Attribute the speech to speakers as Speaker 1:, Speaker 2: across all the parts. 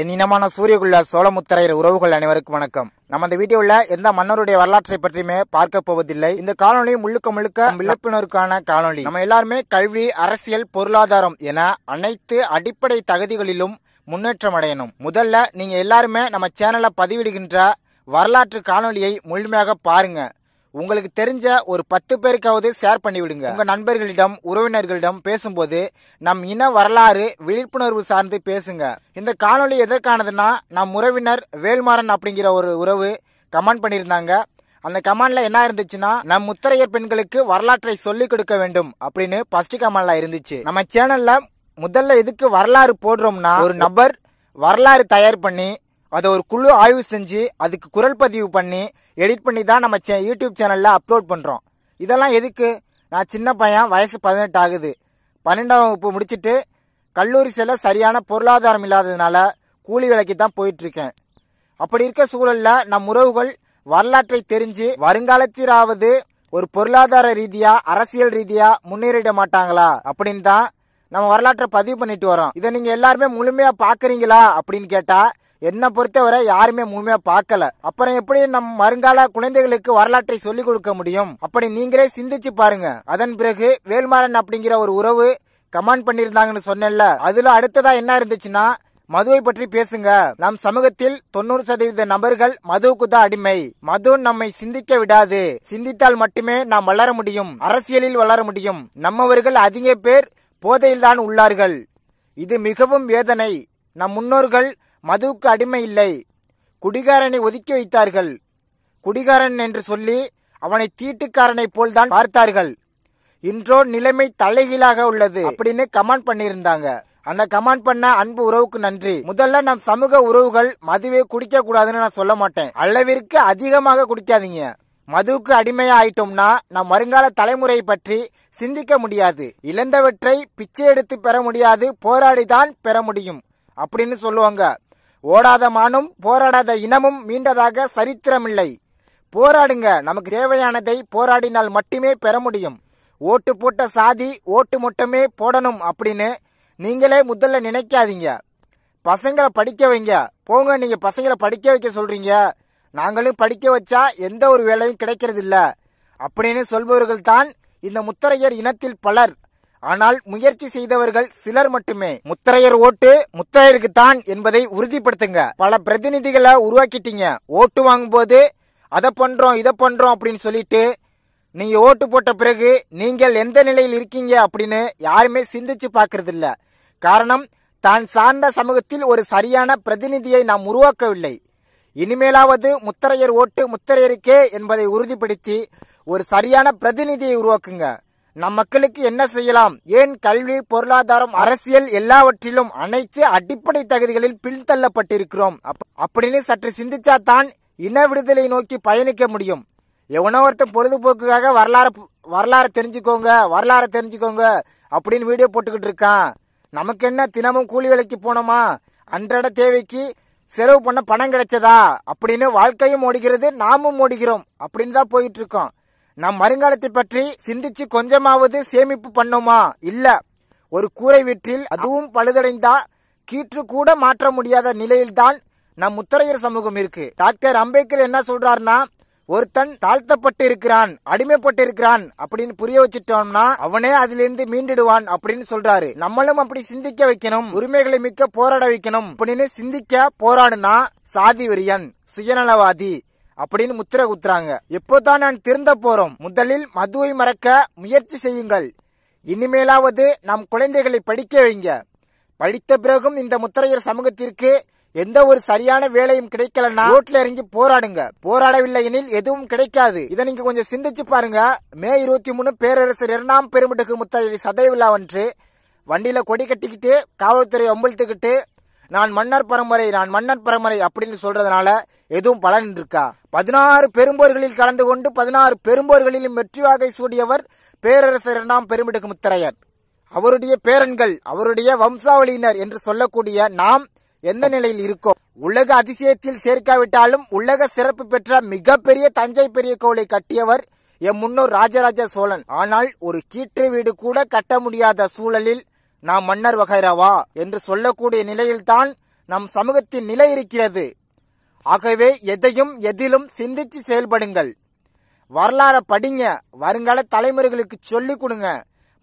Speaker 1: என் இனமான சூரியகுள்ள சோழமுத்தரையர் உறவுகள் அனைவருக்கும் வணக்கம் நம்ம இந்த வீடியோவில் எந்த மன்னருடைய வரலாற்றை பற்றியுமே பார்க்க போவதில்லை இந்த காணொலி முழுக்க முழுக்க விழிப்புணர்வுக்கான காணொலி நம்ம எல்லாருமே கல்வி அரசியல் பொருளாதாரம் என அனைத்து அடிப்படை தகுதிகளிலும் முன்னேற்றம் அடையணும் முதல்ல நீங்க எல்லாருமே நம்ம சேனலை பதிவிடுகின்ற வரலாற்று காணொலியை முழுமையாக பாருங்க உங்களுக்கு தெரிஞ்ச ஒரு பத்து பேருக்காவது ஷேர் பண்ணிவிடுங்க உங்க நண்பர்களிடம் உறவினர்களிடம் பேசும்போது நம் இன வரலாறு விழிப்புணர்வு சார்ந்து பேசுங்க இந்த காணொலி எதற்கானதுன்னா நம் உறவினர் வேல்மாறன் அப்படிங்கிற ஒரு உறவு கமெண்ட் பண்ணியிருந்தாங்க அந்த கமெண்ட்ல என்ன இருந்துச்சுன்னா நம் முத்தரையர் பெண்களுக்கு வரலாற்றை சொல்லிக் கொடுக்க வேண்டும் அப்படின்னு ஃபர்ஸ்ட் கமெண்ட்ல இருந்துச்சு நம்ம சேனல்ல முதல்ல எதுக்கு வரலாறு போடுறோம்னா ஒரு நபர் வரலாறு தயார் பண்ணி அதை ஒரு குழு ஆய்வு செஞ்சு அதுக்கு குரல் பதிவு பண்ணி எடிட் பண்ணி தான் நம்ம சே யூடியூப் சேனலில் அப்லோட் பண்ணுறோம் இதெல்லாம் எதுக்கு நான் சின்ன பையன் வயசு பதினெட்டு ஆகுது பன்னெண்டாம் வகுப்பு முடிச்சுட்டு கல்லூரி செல்ல சரியான பொருளாதாரம் இல்லாததுனால கூலி விலைக்கு தான் போயிட்டுருக்கேன் அப்படி இருக்க சூழலில் நம் உறவுகள் வரலாற்றை தெரிஞ்சு வருங்காலத்திலாவது ஒரு பொருளாதார ரீதியாக அரசியல் ரீதியாக முன்னேறிட மாட்டாங்களா அப்படின்னு தான் நம்ம வரலாற்றை பதிவு பண்ணிட்டு வரோம் இதை நீங்கள் எல்லாருமே முழுமையாக பார்க்குறீங்களா அப்படின்னு கேட்டால் என்னை பொறுத்தவரை யாருமே முழுமையா பார்க்கல அப்புறம் எப்படி நம் வருங்கால குழந்தைகளுக்கு வரலாற்றை சொல்லிக் கொடுக்க முடியும் அப்படி நீங்களே சிந்திச்சு பாருங்க அதன் பிறகு வேல்மாறன் அப்படிங்கிற ஒரு உறவு கமெண்ட் பண்ணியிருந்தாங்கன்னு சொன்னேன்ல அதுல அடுத்ததா என்ன இருந்துச்சுன்னா மதுவை பற்றி பேசுங்க நம் சமூகத்தில் தொண்ணூறு சதவீத நபர்கள் மதுவுக்கு தான் அடிமை மது நம்மை சிந்திக்க விடாது சிந்தித்தால் மட்டுமே நாம் வளர முடியும் அரசியலில் வளர முடியும் நம்மவர்கள் அதிக பேர் போதையில்தான் உள்ளார்கள் இது மிகவும் வேதனை நம் முன்னோர்கள் மதுவுக்கு அடிமை இல்லை குடிகாரனை ஒதுக்கி வைத்தார்கள் குடிகாரன் என்று சொல்லி அவனை தீட்டுக்காரனைப் போல்தான் பார்த்தார்கள் இன்றோ நிலைமை தலைகீழாக உள்ளது அப்படின்னு கமெண்ட் பண்ணியிருந்தாங்க அந்த கமெண்ட் பண்ண அன்பு உறவுக்கு நன்றி முதல்ல நம் சமூக உறவுகள் மதுவே குடிக்க கூடாதுன்னு நான் சொல்ல மாட்டேன் அளவிற்கு அதிகமாக குடிக்காதீங்க மதுவுக்கு அடிமையா ஆயிட்டோம்னா நம் வருங்கால தலைமுறை பற்றி சிந்திக்க முடியாது இழந்தவற்றை பிச்சை எடுத்து பெற முடியாது போராடிதான் பெற முடியும் அப்படின்னு சொல்லுவாங்க ஓடாத மானும் போராடாத இனமும் மீண்டதாக சரித்திரமில்லை போராடுங்க நமக்கு தேவையானதை போராடினால் மட்டுமே பெற முடியும் ஓட்டு போட்ட சாதி ஓட்டு மட்டுமே போடணும் அப்படின்னு நீங்களே முதல்ல நினைக்காதீங்க பசங்களை படிக்க வைங்க போங்க நீங்கள் பசங்களை படிக்க வைக்க சொல்கிறீங்க நாங்களும் படிக்க வச்சா எந்த ஒரு வேலையும் கிடைக்கிறது இல்லை அப்படின்னு சொல்பவர்கள் தான் இந்த முத்தரையர் இனத்தில் பலர் ஆனால் முயற்சி செய்தவர்கள் சிலர் மட்டுமே முத்தரையர் ஓட்டு முத்தரையருக்கு தான் என்பதை உறுதிப்படுத்துங்க பல பிரதிநிதிகளை உருவாக்கிட்டீங்க ஓட்டு வாங்கும் போது அதை பண்றோம் இதை பண்றோம் அப்படின்னு சொல்லிட்டு நீங்க ஓட்டு போட்ட பிறகு நீங்கள் எந்த நிலையில் இருக்கீங்க அப்படின்னு யாருமே சிந்திச்சு பாக்குறது இல்ல காரணம் தான் சார்ந்த சமூகத்தில் ஒரு சரியான பிரதிநிதியை நாம் உருவாக்கவில்லை இனிமேலாவது முத்தரையர் ஓட்டு முத்தரையருக்கே என்பதை உறுதிப்படுத்தி ஒரு சரியான பிரதிநிதியை உருவாக்குங்க நம் மக்களுக்கு என்ன செய்யலாம் ஏன் கல்வி பொருளாதாரம் அரசியல் எல்லாவற்றிலும் அனைத்து அடிப்படை தகுதிகளில் பின்தள்ளப்பட்டிருக்கிறோம் அப்படின்னு சற்று சிந்திச்சா தான் இன விடுதலை நோக்கி பயணிக்க முடியும் எவனோ ஒருத்தர் பொழுதுபோக்குக்காக வரலாறு வரலாறு தெரிஞ்சுக்கோங்க வரலாறு தெரிஞ்சுக்கோங்க அப்படின்னு வீடியோ போட்டுக்கிட்டு இருக்கான் நமக்கு என்ன தினமும் கூலி விலைக்கு போனோமா அன்றாட தேவைக்கு செலவு பண்ண பணம் கிடைச்சதா அப்படின்னு வாழ்க்கையும் ஓடுகிறது நாமும் ஓடுகிறோம் அப்படின்னு தான் போயிட்டு இருக்கோம் நம் வருங்காலத்தை பற்றி சிந்திச்சு கொஞ்சமாவது சேமிப்பு பண்ணுமா இல்ல ஒரு கூரை வீட்டில் அதுவும் பழுதடைந்தா கீற்று கூட மாற்ற முடியாத நிலையில்தான் நம் முத்தரையர் சமூகம் இருக்கு டாக்டர் அம்பேத்கர் என்ன சொல்றாருன்னா ஒருத்தன் தாழ்த்தப்பட்டு இருக்கிறான் அடிமைப்பட்டு இருக்கிறான் அப்படின்னு புரிய வச்சுட்டோம்னா அவனே அதிலிருந்து மீண்டிடுவான் அப்படின்னு சொல்றாரு நம்மளும் அப்படி சிந்திக்க வைக்கணும் உரிமைகளை மிக்க போராட வைக்கணும் அப்படின்னு சிந்திக்க போராடுனா சாதி வெறியன் சுயநலவாதி அப்படின்னு முத்திர குத்துறாங்க எப்போதான் நான் திருந்த போறோம் முதலில் மதுவை மறக்க முயற்சி செய்யுங்கள் இனிமேலாவது நம் குழந்தைகளை படிக்க வைங்க படித்த பிறகும் இந்த முத்திரையர் சமூகத்திற்கு எந்த ஒரு சரியான வேலையும் கிடைக்கலன்னா ரோட்ல இறங்கி போராடுங்க போராடவில்லை எனில் எதுவும் கிடைக்காது இதை நீங்க கொஞ்சம் சிந்திச்சு பாருங்க மே இருபத்தி மூணு பேரரசர் இரண்டாம் பெருமுட்டுக்கு முத்திரை சதவி விழாவன்று வண்டியில கொடி கட்டிக்கிட்டு காவல்துறை அம்பலத்துக்கிட்டு நான் மன்னர் பரம்பரை நான் மன்னர் பரம்பரை அப்படின்னு சொல்றதுனால எதுவும் பலன் இருக்கா பதினாறு பெரும்போர்களில் கலந்து கொண்டு பதினாறு பெரும்போர்களிலும் வெற்றி வாகை சூடியவர் பேரரசர் இரண்டாம் பெருமிடுக்கு முத்தரையர் அவருடைய பேரன்கள் அவருடைய வம்சாவளியினர் என்று சொல்லக்கூடிய நாம் எந்த நிலையில் இருக்கோம் உலக அதிசயத்தில் சேர்க்காவிட்டாலும் உலக சிறப்பு பெற்ற மிகப்பெரிய தஞ்சை பெரிய கோவிலை கட்டியவர் எம் முன்னோர் ராஜராஜ சோழன் ஆனால் ஒரு கீற்று வீடு கூட கட்ட முடியாத சூழலில் நாம் மன்னர் வகைரவா என்று சொல்லக்கூடிய நிலையில்தான் நம் சமூகத்தின் நிலை இருக்கிறது ஆகவே எதையும் எதிலும் சிந்தித்து செயல்படுங்கள் வரலாறு படிங்க வருங்கால தலைமுறைகளுக்கு சொல்லிக் கொடுங்க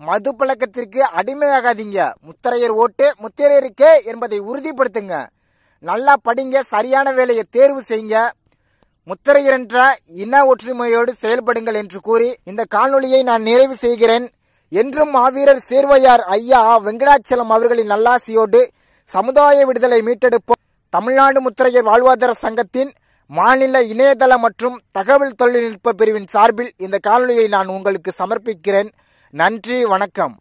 Speaker 1: மது பழக்கத்திற்கு அடிமையாகாதீங்க முத்திரையர் ஓட்டு முத்திரையருக்கே என்பதை உறுதிப்படுத்துங்க நல்லா படிங்க சரியான வேலையை தேர்வு செய்யுங்க முத்திரையர் என்ற இன ஒற்றுமையோடு செயல்படுங்கள் என்று கூறி இந்த காணொலியை நான் நிறைவு செய்கிறேன் என்றும் மாவீரர் சேர்வையார் ஐயா வெங்கடாச்சலம் அவர்களின் நல்லாசியோடு சமுதாய விடுதலை மீட்டெடுப்போம் தமிழ்நாடு முத்திரையர் வாழ்வாதார சங்கத்தின் மாநில இணையதள மற்றும் தகவல் தொழில்நுட்ப பிரிவின் சார்பில் இந்த காணொலியை நான் உங்களுக்கு சமர்ப்பிக்கிறேன் நன்றி வணக்கம்